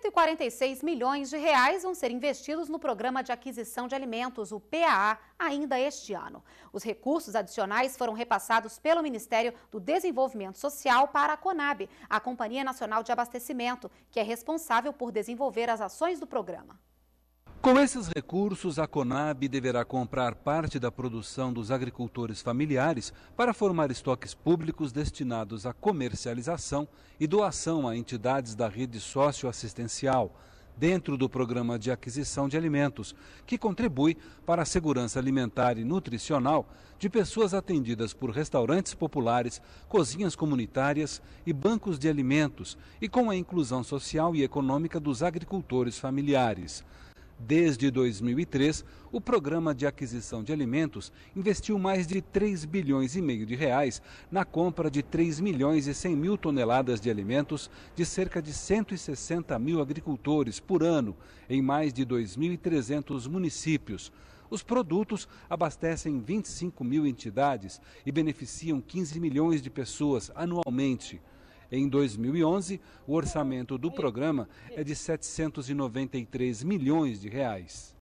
146 milhões de reais vão ser investidos no Programa de Aquisição de Alimentos, o PAA, ainda este ano. Os recursos adicionais foram repassados pelo Ministério do Desenvolvimento Social para a Conab, a Companhia Nacional de Abastecimento, que é responsável por desenvolver as ações do programa. Com esses recursos, a Conab deverá comprar parte da produção dos agricultores familiares para formar estoques públicos destinados à comercialização e doação a entidades da rede socioassistencial, dentro do programa de aquisição de alimentos, que contribui para a segurança alimentar e nutricional de pessoas atendidas por restaurantes populares, cozinhas comunitárias e bancos de alimentos, e com a inclusão social e econômica dos agricultores familiares. Desde 2003, o Programa de Aquisição de Alimentos investiu mais de 3 bilhões e meio de reais na compra de 3 milhões e 100 mil toneladas de alimentos de cerca de 160 mil agricultores por ano em mais de 2.300 municípios. Os produtos abastecem 25 mil entidades e beneficiam 15 milhões de pessoas anualmente. Em 2011, o orçamento do programa é de 793 milhões de reais.